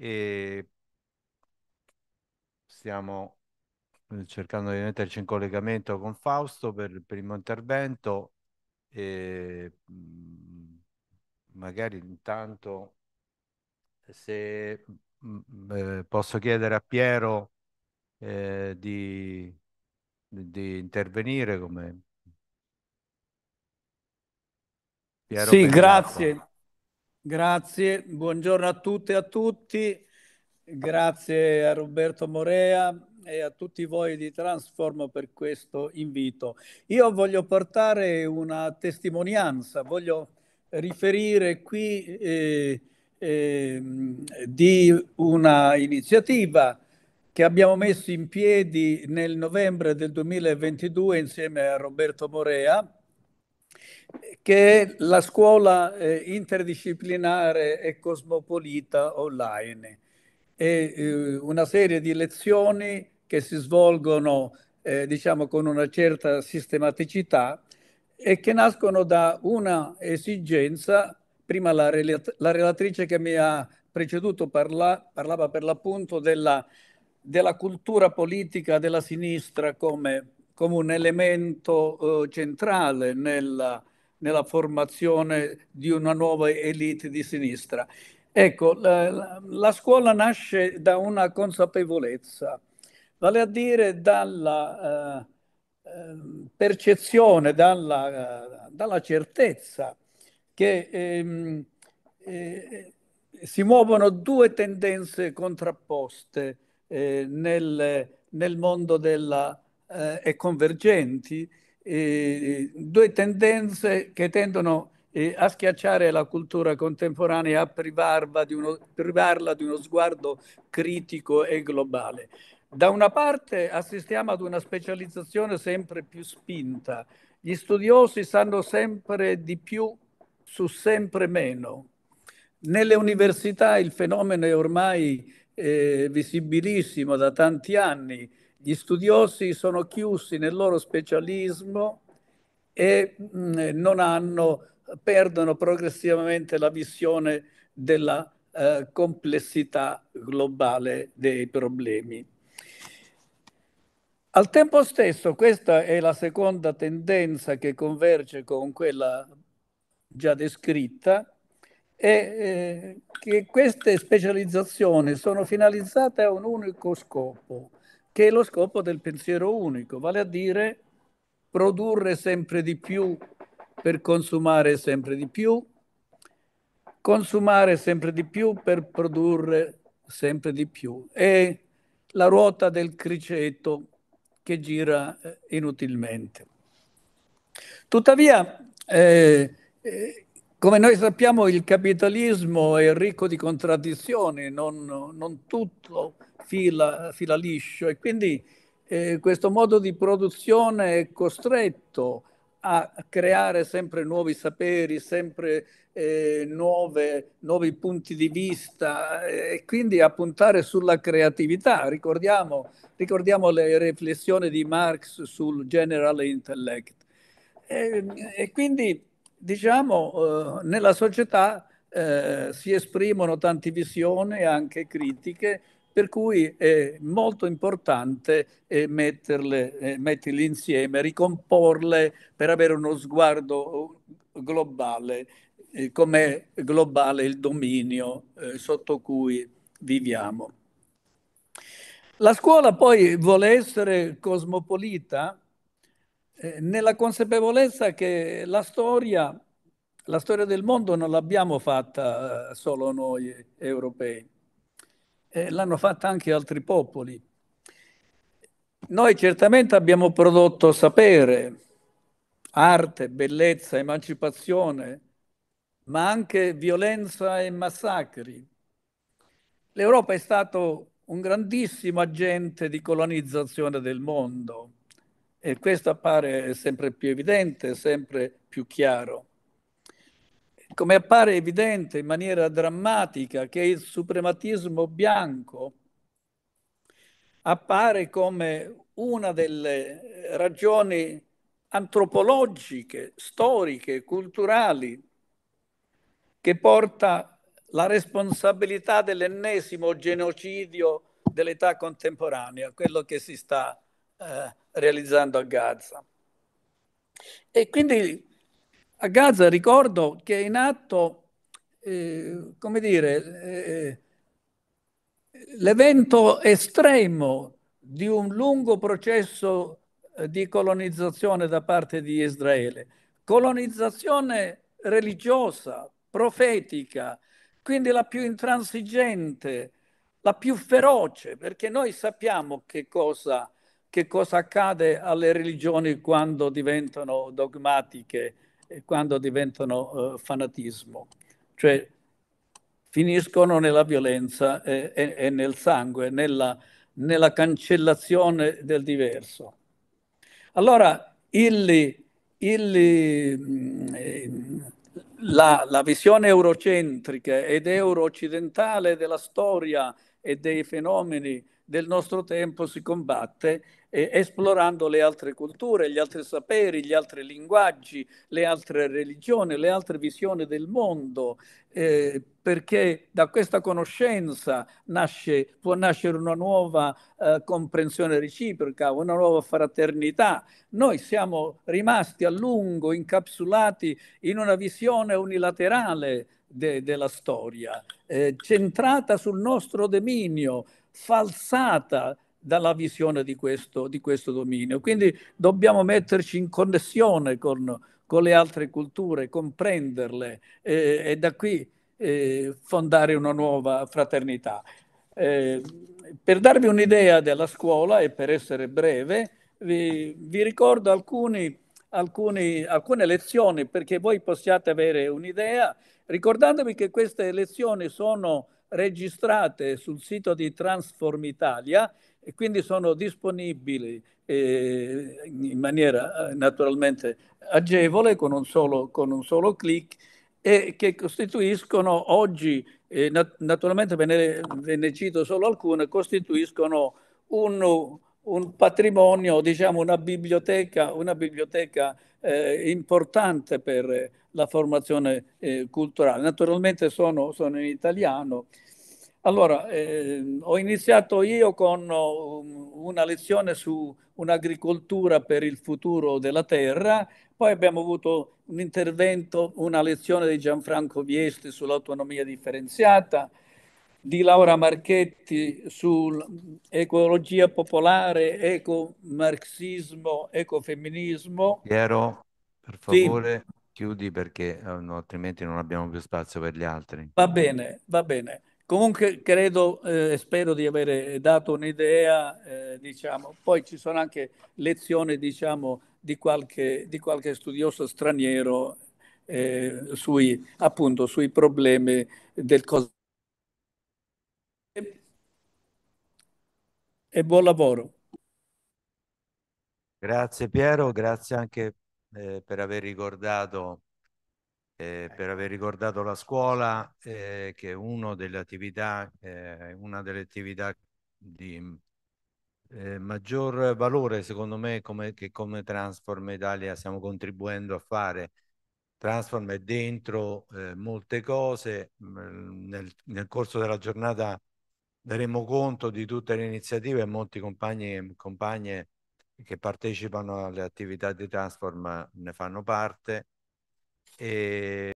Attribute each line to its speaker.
Speaker 1: e stiamo cercando di metterci in collegamento con Fausto per il primo intervento e mm, magari intanto se mm, eh, posso chiedere a Piero eh, di, di, intervenire come
Speaker 2: Piero sì, Benacqua. grazie. Grazie, buongiorno a tutte e a tutti. Grazie a Roberto Morea e a tutti voi di Transformo per questo invito. Io voglio portare una testimonianza, voglio riferire qui eh, eh, di una iniziativa che abbiamo messo in piedi nel novembre del 2022 insieme a Roberto Morea che è la scuola eh, interdisciplinare e cosmopolita online. È eh, una serie di lezioni che si svolgono eh, diciamo con una certa sistematicità e che nascono da una esigenza, prima la, relat- la relatrice che mi ha preceduto parla- parlava per l'appunto della, della cultura politica della sinistra come come un elemento eh, centrale nella, nella, formazione di una nuova elite di sinistra. Ecco, la, la scuola nasce da una consapevolezza, vale a dire dalla eh, ehm, percezione, dalla, dalla, certezza che ehm, eh, si muovono due tendenze contrapposte eh, nel, nel, mondo della eh, e convergenti, eh, due tendenze che tendono eh, a schiacciare la cultura contemporanea, a privarla di, uno, privarla di uno sguardo critico e globale. Da una parte assistiamo ad una specializzazione sempre più spinta, gli studiosi sanno sempre di più su sempre meno. Nelle università il fenomeno è ormai eh, visibilissimo da tanti anni, gli studiosi sono chiusi nel loro specialismo e mh, non hanno, perdono progressivamente la visione della eh, complessità globale dei problemi. Al tempo stesso, questa è la seconda tendenza che converge con quella già descritta, è eh, che queste specializzazioni sono finalizzate a un unico scopo, che è lo scopo del pensiero unico, vale a dire produrre sempre di più per consumare sempre di più, consumare sempre di più per produrre sempre di più. È la ruota del criceto che gira eh, inutilmente. Tuttavia, eh, eh, come noi sappiamo, il capitalismo è ricco di contraddizioni, non, non tutto fila, fila liscio e quindi eh, questo modo di produzione è costretto a creare sempre nuovi saperi, sempre eh, nuove, nuovi punti di vista eh, e quindi a puntare sulla creatività. Ricordiamo, ricordiamo le riflessioni di Marx sul general intellect. E, eh, e quindi, diciamo, eh, nella società eh, si esprimono tante visioni, anche critiche, per cui è molto importante eh, metterle, eh, metterle insieme, ricomporle per avere uno sguardo eh, globale, eh, come globale il dominio sotto cui viviamo. La scuola poi vuole essere cosmopolita nella consapevolezza che la storia, la storia del mondo non l'abbiamo fatta solo noi europei eh, l'hanno fatta anche altri popoli. Noi certamente abbiamo prodotto sapere, arte, bellezza, emancipazione, ma anche violenza e massacri. L'Europa è stato un grandissimo agente di colonizzazione del mondo e questo appare sempre più evidente, sempre più chiaro come ecco, appare evidente in maniera drammatica che il suprematismo bianco appare come una delle ragioni antropologiche, storiche, culturali che porta la responsabilità dell'ennesimo genocidio dell'età contemporanea, quello che si sta eh, realizzando a Gaza. E quindi a Gaza ricordo che è in atto, eh, come dire, eh, l'evento estremo di un lungo processo eh, di colonizzazione da parte di Israele. Colonizzazione religiosa, profetica, quindi la più intransigente, la più feroce, perché noi sappiamo che cosa, che cosa accade alle religioni quando diventano dogmatiche quando diventano eh, fanatismo, cioè finiscono nella violenza e, e, e nel sangue, nella, nella, cancellazione del diverso. Allora il, il, mm, la, la, visione eurocentrica ed euro-occidentale della storia e dei fenomeni del nostro tempo si combatte eh, esplorando le altre culture, gli altri saperi, gli altri linguaggi, le altre religioni, le altre visioni del mondo, eh, perché da questa conoscenza nasce, può nascere una nuova eh, comprensione reciproca, una nuova fraternità. Noi siamo rimasti a lungo incapsulati in una visione unilaterale de- della storia, eh, centrata sul nostro dominio, falsata dalla visione di questo, di questo dominio. Quindi dobbiamo metterci in connessione con, con le altre culture, comprenderle eh, e da qui eh, fondare una nuova fraternità. Eh, per darvi un'idea della scuola e per essere breve, vi, vi ricordo alcuni alcuni, alcune lezioni perché voi possiate avere un'idea, ricordandovi che queste lezioni sono registrate sul sito di Transform Italia e quindi sono disponibili eh, in maniera eh, naturalmente agevole con un solo, solo clic e che costituiscono oggi, eh, nat- naturalmente ve ne, ve ne, cito solo alcune, costituiscono un, un patrimonio, diciamo una biblioteca, una biblioteca eh, importante per la formazione eh, culturale. Naturalmente sono, sono, in italiano. Allora, eh, ho iniziato io con um, una lezione su un'agricoltura per il futuro della terra, poi abbiamo avuto un intervento, una lezione di Gianfranco Viesti sull'autonomia differenziata, di Laura Marchetti su ecologia popolare, ecomarxismo, ecofemminismo. Piero, per favore,
Speaker 1: sì. chiudi perché no, eh, altrimenti non abbiamo più spazio per gli altri. Va
Speaker 2: bene, va bene. Comunque credo eh, e eh, spero di avere dato un'idea, eh, diciamo. poi ci sono anche lezioni diciamo, di, qualche, di qualche studioso straniero eh, sui, appunto, sui problemi del cosiddetto e buon lavoro.
Speaker 1: Grazie Piero, grazie anche eh, per, aver ricordato, eh, per aver ricordato la scuola eh, che è una delle attività, eh, una delle attività di eh, maggior valore secondo me come, che come Transform Italia stiamo contribuendo a fare. Transform è dentro eh, molte cose, mm, nel, nel corso della giornata daremo conto di tutte le iniziative e molti compagni e compagne che partecipano alle attività di Transform ne fanno parte. E...